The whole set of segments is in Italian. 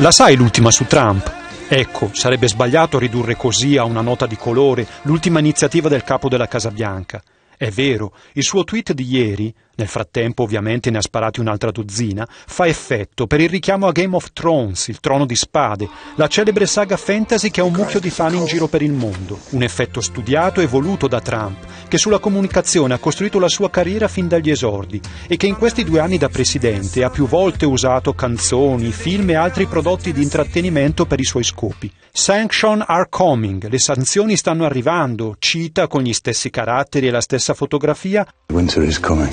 La sai l'ultima su Trump? Ecco, sarebbe sbagliato ridurre così a una nota di colore l'ultima iniziativa del capo della Casa Bianca. È vero, il suo tweet di ieri nel frattempo ovviamente ne ha sparati un'altra dozzina, fa effetto per il richiamo a Game of Thrones, il trono di spade, la celebre saga fantasy che ha un mucchio di fan in giro per il mondo, un effetto studiato e voluto da Trump, che sulla comunicazione ha costruito la sua carriera fin dagli esordi e che in questi due anni da presidente ha più volte usato canzoni, film e altri prodotti di intrattenimento per i suoi scopi. Sanction are coming, le sanzioni stanno arrivando, cita con gli stessi caratteri e la stessa fotografia. Winter is coming.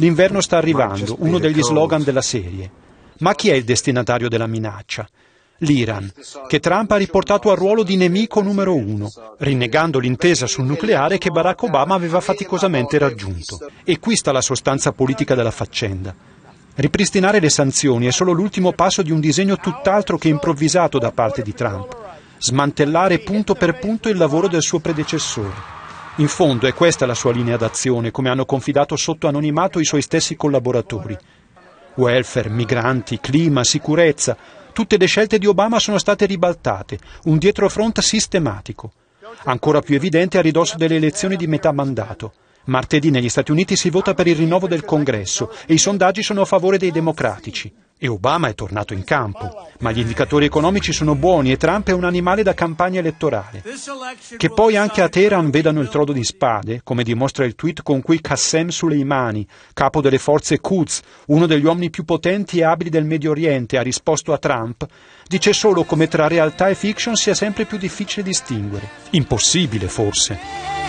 L'inverno sta arrivando, uno degli slogan della serie. Ma chi è il destinatario della minaccia? L'Iran, che Trump ha riportato al ruolo di nemico numero uno, rinnegando l'intesa sul nucleare che Barack Obama aveva faticosamente raggiunto. E qui sta la sostanza politica della faccenda. Ripristinare le sanzioni è solo l'ultimo passo di un disegno tutt'altro che improvvisato da parte di Trump. Smantellare punto per punto il lavoro del suo predecessore. In fondo è questa la sua linea d'azione, come hanno confidato sotto anonimato i suoi stessi collaboratori. Welfare, migranti, clima, sicurezza, tutte le scelte di Obama sono state ribaltate, un dietrofront sistematico. Ancora più evidente a ridosso delle elezioni di metà mandato. Martedì negli Stati Uniti si vota per il rinnovo del Congresso e i sondaggi sono a favore dei democratici. E Obama è tornato in campo, ma gli indicatori economici sono buoni e Trump è un animale da campagna elettorale. Che poi anche a Teheran vedano il trodo di spade, come dimostra il tweet con cui Qassem Soleimani, capo delle forze Quds, uno degli uomini più potenti e abili del Medio Oriente, ha risposto a Trump, dice solo come tra realtà e fiction sia sempre più difficile distinguere. Impossibile forse.